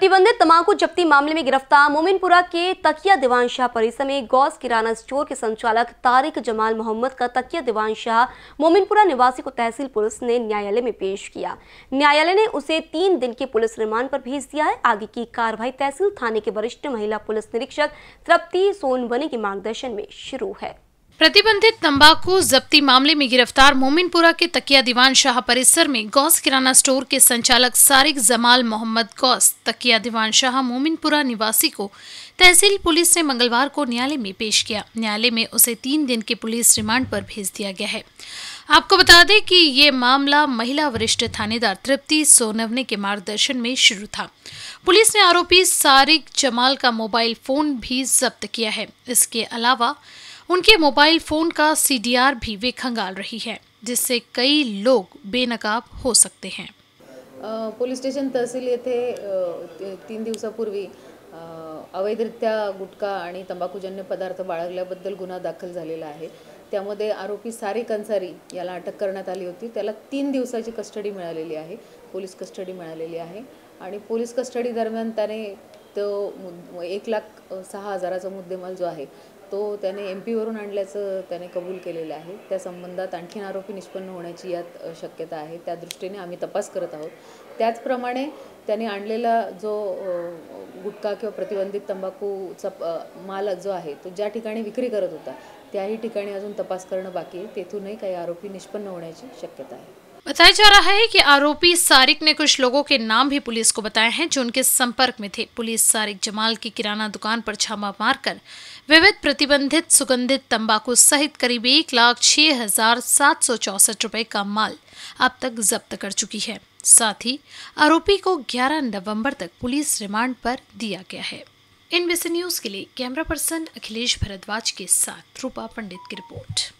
प्रतिबंधित तमाकू जब्ती मामले में गिरफ्तार मोमिनपुरा के तकिया दीवान शाह परिसर में गौस किराना स्टोर के संचालक तारिक जमाल मोहम्मद का तकिया दीवान शाह मोमिनपुरा निवासी को तहसील पुलिस ने न्यायालय में पेश किया न्यायालय ने उसे तीन दिन के पुलिस रिमांड पर भेज दिया है आगे की कार्रवाई तहसील थाने के वरिष्ठ महिला पुलिस निरीक्षक तृप्ति सोनवनी के मार्गदर्शन में शुरू है प्रतिबंधित तंबाकू जब्ती मामले में गिरफ्तार मोमिनपुरा के तकिया दीवान शाह परिसर में गौस किराना स्टोर के संचालक सारिक जमाल मोहम्मद गौस तकिया दीवान शाह मोमिनपुरा निवासी को तहसील पुलिस ने मंगलवार को न्यायालय में पेश किया न्यायालय में उसे तीन दिन के पुलिस रिमांड पर भेज दिया गया है आपको बता दें कि ये मामला महिला वरिष्ठ थानेदार तृप्ति सोनवने के मार्गदर्शन में शुरू था पुलिस ने आरोपी सारिक जमाल का मोबाइल फोन भी जब्त किया है इसके अलावा उनके मोबाइल फ़ोन का सी भी वे खंगाल रही है जिससे कई लोग बेनकाब हो सकते हैं पोलीस स्टेशन तहसील येथे तीन दिवसापूर्वी अवैधरित्या गुटखा आणि तंबाखूजन्य पदार्थ बाळगल्याबद्दल गुन्हा दाखल झालेला आहे आरोपी सारी कंसारी याला अटक करण्यात आली होती त्याला तीन दिवसाची कस्टडी मिळालेली आहे पोलीस कस्टडी मिला आहे आणि पोलीस कस्टडी दरमियान तो एक लाख सहा हजाराचा मुद्देमाल जो है तो त्याने एम पीवरून आणल्याचं त्याने कबूल केलेलं आहे त्या संबंधात आणखीन आरोपी निष्पन्न होण्याची यात शक्यता आहे त्या दृष्टीने आम्ही तपास करत आहोत त्याचप्रमाणे त्याने आणलेला जो गुटखा किंवा प्रतिबंधित तंबाखूचा माल जो आहे तो ज्या ठिकाणी विक्री करत होता त्याही ठिकाणी अजून तपास करणं बाकी आहे तेथूनही काही आरोपी निष्पन्न होण्याची शक्यता आहे बताया जा रहा है कि आरोपी सारिक ने कुछ लोगों के नाम भी पुलिस को बताए हैं जो उनके संपर्क में थे पुलिस सारिक जमाल की किराना दुकान पर छापा मारकर विविध प्रतिबंधित सुगंधित तंबाकू सहित करीब एक लाख छह हजार सात सौ चौसठ रुपए का माल अब तक जब्त कर चुकी है साथ ही आरोपी को 11 नवंबर तक पुलिस रिमांड पर दिया गया है इन बीसी न्यूज के लिए कैमरा पर्सन अखिलेश भरद्वाज के साथ रूपा पंडित की रिपोर्ट